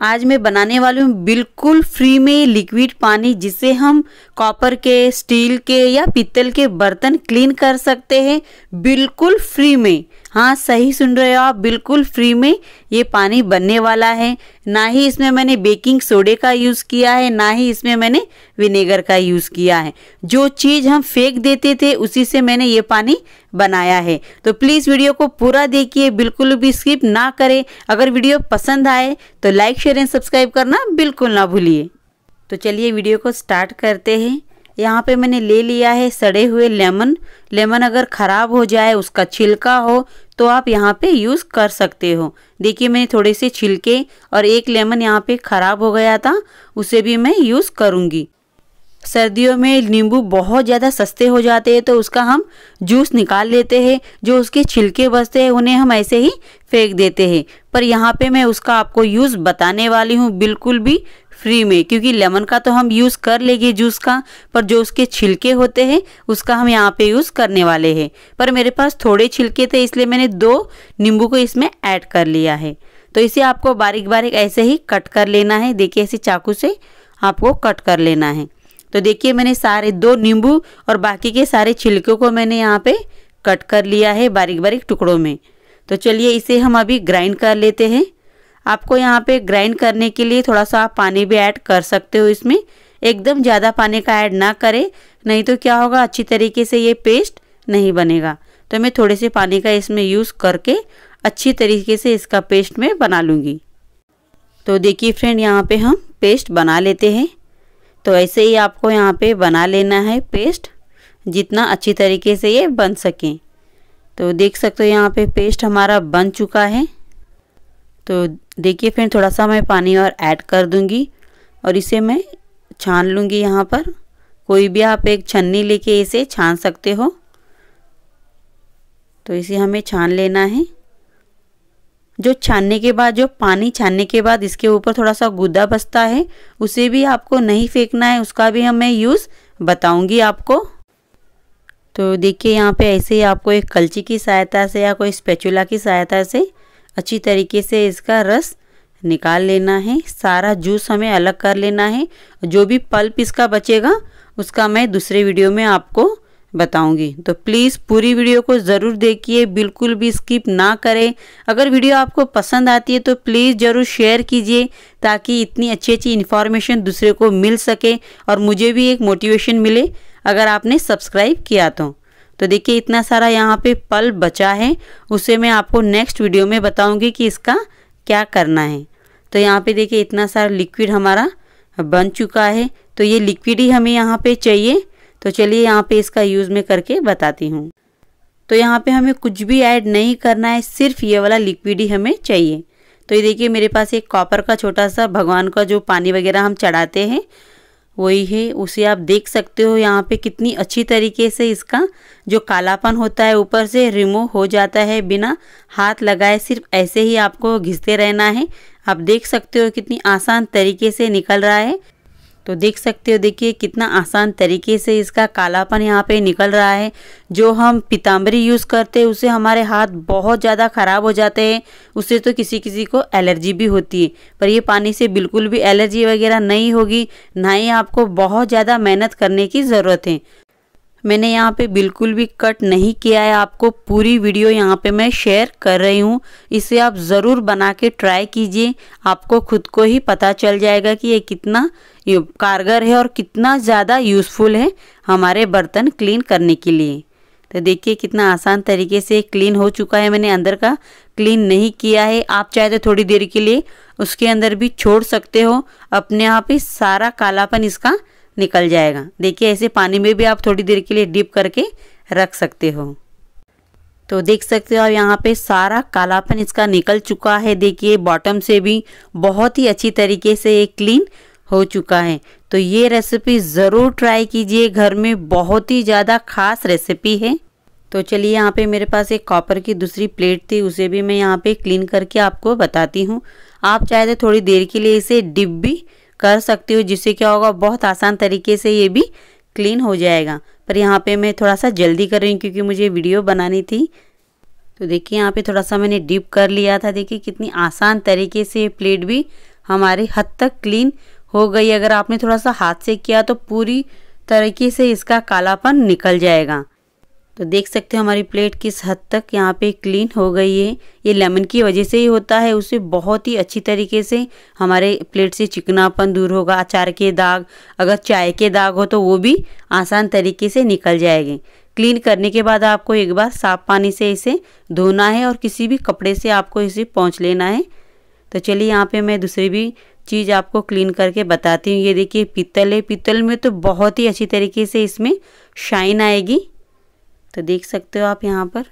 आज मैं बनाने वाली हूँ बिल्कुल फ्री में लिक्विड पानी जिसे हम कॉपर के स्टील के या पीतल के बर्तन क्लीन कर सकते हैं बिल्कुल फ्री में हाँ सही सुन रहे हो आप बिल्कुल फ्री में ये पानी बनने वाला है ना ही इसमें मैंने बेकिंग सोडे का यूज़ किया है ना ही इसमें मैंने विनेगर का यूज़ किया है जो चीज़ हम फेंक देते थे उसी से मैंने ये पानी बनाया है तो प्लीज़ वीडियो को पूरा देखिए बिल्कुल भी स्किप ना करें अगर वीडियो पसंद आए तो लाइक शेयर एंड सब्सक्राइब करना बिल्कुल ना भूलिए तो चलिए वीडियो को स्टार्ट करते हैं यहाँ पे मैंने ले लिया है सड़े हुए लेमन लेमन अगर ख़राब हो जाए उसका छिलका हो तो आप यहाँ पे यूज़ कर सकते हो देखिए मैंने थोड़े से छिलके और एक लेमन यहाँ पे ख़राब हो गया था उसे भी मैं यूज़ करूँगी सर्दियों में नींबू बहुत ज़्यादा सस्ते हो जाते हैं तो उसका हम जूस निकाल लेते हैं जो उसके छिलके बचते हैं उन्हें हम ऐसे ही फेंक देते हैं पर यहाँ पे मैं उसका आपको यूज़ बताने वाली हूँ बिल्कुल भी फ्री में क्योंकि लेमन का तो हम यूज़ कर लेंगे जूस का पर जो उसके छिलके होते हैं उसका हम यहाँ पे यूज़ करने वाले हैं पर मेरे पास थोड़े छिलके थे इसलिए मैंने दो नींबू को इसमें ऐड कर लिया है तो इसे आपको बारीक बारीक ऐसे ही कट कर लेना है देखिए ऐसे चाकू से आपको कट कर लेना है तो देखिए मैंने सारे दो नींबू और बाकी के सारे छिलकों को मैंने यहाँ पे कट कर लिया है बारीक बारीक टुकड़ों में तो चलिए इसे हम अभी ग्राइंड कर लेते हैं आपको यहाँ पे ग्राइंड करने के लिए थोड़ा सा आप पानी भी ऐड कर सकते हो इसमें एकदम ज़्यादा पानी का ऐड ना करें नहीं तो क्या होगा अच्छी तरीके से ये पेस्ट नहीं बनेगा तो मैं थोड़े से पानी का इसमें यूज़ करके अच्छी तरीके से इसका पेस्ट मैं बना लूँगी तो देखिए फ्रेंड यहाँ पे हम पेस्ट बना लेते हैं तो ऐसे ही आपको यहाँ पे बना लेना है पेस्ट जितना अच्छी तरीके से ये बन सके तो देख सकते हो यहाँ पे पेस्ट हमारा बन चुका है तो देखिए फिर थोड़ा सा मैं पानी और ऐड कर दूँगी और इसे मैं छान लूँगी यहाँ पर कोई भी आप एक छन्नी लेके इसे छान सकते हो तो इसे हमें छान लेना है जो छानने के बाद जो पानी छानने के बाद इसके ऊपर थोड़ा सा गुदा बसता है उसे भी आपको नहीं फेंकना है उसका भी हमें यूज़ बताऊंगी आपको तो देखिए यहाँ पे ऐसे ही आपको एक कलची की सहायता से या कोई स्पेचुला की सहायता से अच्छी तरीके से इसका रस निकाल लेना है सारा जूस हमें अलग कर लेना है जो भी पल्प इसका बचेगा उसका मैं दूसरे वीडियो में आपको बताऊंगी तो प्लीज़ पूरी वीडियो को ज़रूर देखिए बिल्कुल भी स्किप ना करें अगर वीडियो आपको पसंद आती है तो प्लीज़ ज़रूर शेयर कीजिए ताकि इतनी अच्छी अच्छी इन्फॉर्मेशन दूसरे को मिल सके और मुझे भी एक मोटिवेशन मिले अगर आपने सब्सक्राइब किया तो तो देखिए इतना सारा यहाँ पे पल बचा है उसे मैं आपको नेक्स्ट वीडियो में बताऊँगी कि इसका क्या करना है तो यहाँ पर देखिए इतना सारा लिक्विड हमारा बन चुका है तो ये लिक्विड ही हमें यहाँ पर चाहिए तो चलिए यहाँ पे इसका यूज़ में करके बताती हूँ तो यहाँ पे हमें कुछ भी ऐड नहीं करना है सिर्फ ये वाला लिक्विड ही हमें चाहिए तो ये देखिए मेरे पास एक कॉपर का छोटा सा भगवान का जो पानी वगैरह हम चढ़ाते हैं वही है उसे आप देख सकते हो यहाँ पे कितनी अच्छी तरीके से इसका जो कालापन होता है ऊपर से रिमूव हो जाता है बिना हाथ लगाए सिर्फ ऐसे ही आपको घिसते रहना है आप देख सकते हो कितनी आसान तरीके से निकल रहा है तो देख सकते हो देखिए कितना आसान तरीके से इसका कालापन यहाँ पे निकल रहा है जो हम पीताम्बरी यूज़ करते हैं उसे हमारे हाथ बहुत ज़्यादा ख़राब हो जाते हैं उससे तो किसी किसी को एलर्जी भी होती है पर ये पानी से बिल्कुल भी एलर्जी वगैरह नहीं होगी ना ही आपको बहुत ज़्यादा मेहनत करने की ज़रूरत है मैंने यहाँ पे बिल्कुल भी कट नहीं किया है आपको पूरी वीडियो यहाँ पे मैं शेयर कर रही हूँ इसे आप ज़रूर बना के ट्राई कीजिए आपको खुद को ही पता चल जाएगा कि ये कितना कारगर है और कितना ज़्यादा यूज़फुल है हमारे बर्तन क्लीन करने के लिए तो देखिए कितना आसान तरीके से क्लीन हो चुका है मैंने अंदर का क्लीन नहीं किया है आप चाहे तो थोड़ी देर के लिए उसके अंदर भी छोड़ सकते हो अपने आप ही सारा कालापन इसका निकल जाएगा देखिए ऐसे पानी में भी आप थोड़ी देर के लिए डिप करके रख सकते हो तो देख सकते हो यहाँ पे सारा कालापन इसका निकल चुका है देखिए बॉटम से भी बहुत ही अच्छी तरीके से ये क्लीन हो चुका है तो ये रेसिपी ज़रूर ट्राई कीजिए घर में बहुत ही ज़्यादा खास रेसिपी है तो चलिए यहाँ पे मेरे पास एक कॉपर की दूसरी प्लेट थी उसे भी मैं यहाँ पे क्लीन करके आपको बताती हूँ आप चाहे तो थोड़ी देर के लिए इसे डिप भी कर सकती हो जिससे क्या होगा बहुत आसान तरीके से ये भी क्लीन हो जाएगा पर यहाँ पे मैं थोड़ा सा जल्दी कर रही हूँ क्योंकि मुझे वीडियो बनानी थी तो देखिए यहाँ पे थोड़ा सा मैंने डिप कर लिया था देखिए कितनी आसान तरीके से प्लेट भी हमारे हद तक क्लीन हो गई अगर आपने थोड़ा सा हाथ से किया तो पूरी तरीके से इसका कालापन निकल जाएगा तो देख सकते हो हमारी प्लेट किस हद तक यहाँ पे क्लीन हो गई है ये लेमन की वजह से ही होता है उसे बहुत ही अच्छी तरीके से हमारे प्लेट से चिकनापन दूर होगा अचार के दाग अगर चाय के दाग हो तो वो भी आसान तरीके से निकल जाएंगे क्लीन करने के बाद आपको एक बार साफ पानी से इसे धोना है और किसी भी कपड़े से आपको इसे पहुँच लेना है तो चलिए यहाँ पर मैं दूसरी भी चीज़ आपको क्लीन करके बताती हूँ ये देखिए पीतल है पीतल में तो बहुत ही अच्छी तरीके से इसमें शाइन आएगी तो देख सकते हो आप यहाँ पर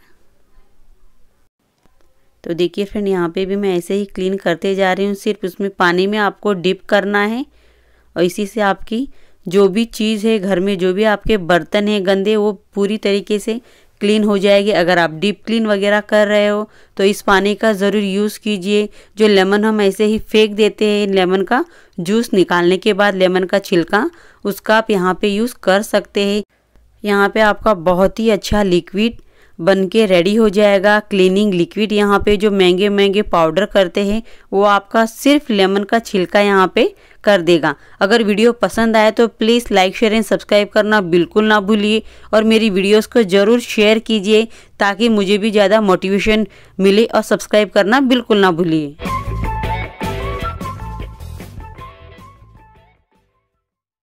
तो देखिए फ्रेंड यहाँ पे भी मैं ऐसे ही क्लीन करते जा रही हूँ सिर्फ उसमें पानी में आपको डिप करना है और इसी से आपकी जो भी चीज़ है घर में जो भी आपके बर्तन है गंदे वो पूरी तरीके से क्लीन हो जाएगी अगर आप डीप क्लीन वगैरह कर रहे हो तो इस पानी का ज़रूर यूज़ कीजिए जो लेमन हम ऐसे ही फेंक देते हैं लेमन का जूस निकालने के बाद लेमन का छिलका उसका आप यहाँ पे यूज़ कर सकते हैं यहाँ पे आपका बहुत ही अच्छा लिक्विड बन के रेडी हो जाएगा क्लीनिंग लिक्विड यहाँ पे जो महंगे महंगे पाउडर करते हैं वो आपका सिर्फ लेमन का छिलका यहाँ पे कर देगा अगर वीडियो पसंद आए तो please like share and subscribe करना बिल्कुल ना भूलिए और मेरी वीडियोस को ज़रूर शेयर कीजिए ताकि मुझे भी ज़्यादा मोटिवेशन मिले और सब्सक्राइब करना बिल्कुल ना भूलिए